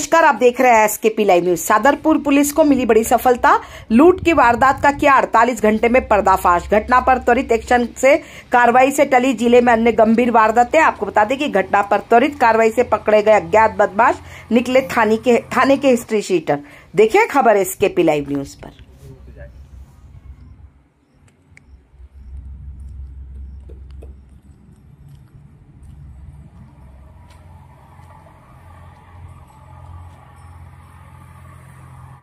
नमस्कार आप देख रहे हैं S K P live news Sadarpur police को मिली बड़ी सफलता लूट की वारदात का किया 48 घंटे में पर्दाफाश घटना पर त्वरित एक्शन से कार्रवाई से टली जिले में अन्य गंभीर वारदातें आपको बता दें कि घटना पर त्वरित कार्रवाई से पकड़े गए अज्ञात बदमाश निकले थाने के थाने के हिस्ट्री शीटर देखिए खबर एस पी लाइव न्यूज पर